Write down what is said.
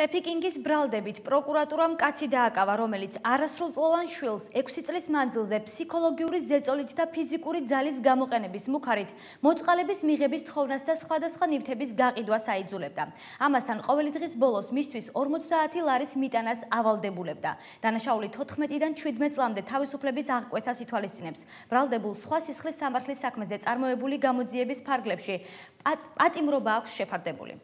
ტრაფიკინგის ბრალდებით პროკურატურამ კაცი დააკავა, რომელიც არასრულწლოვან შვილს 6 წლის მანძილზე ფსიქოლოგიური ზეწოლით და ფიზიკური ძალის გამოყენების მუხარით მოწყალების მიღების თხოვნას და სხვადასხვა ნივთების გაყიდვას აიძულებდა. ამასთან ყოველი დღის ბოლოს მისთვის 50 ლარის მიტანას ავალდებულებდა. დანაშაული 14-დან 17 წლამდე თავისუფლების აღკვეთას ითვალისწინებს. ბრალდებულ სხვა სისხლის სამართლის საქმეზე წარმოებული გამოძიების ფარგლებში პატიმრობა აქვს შეფარდებული.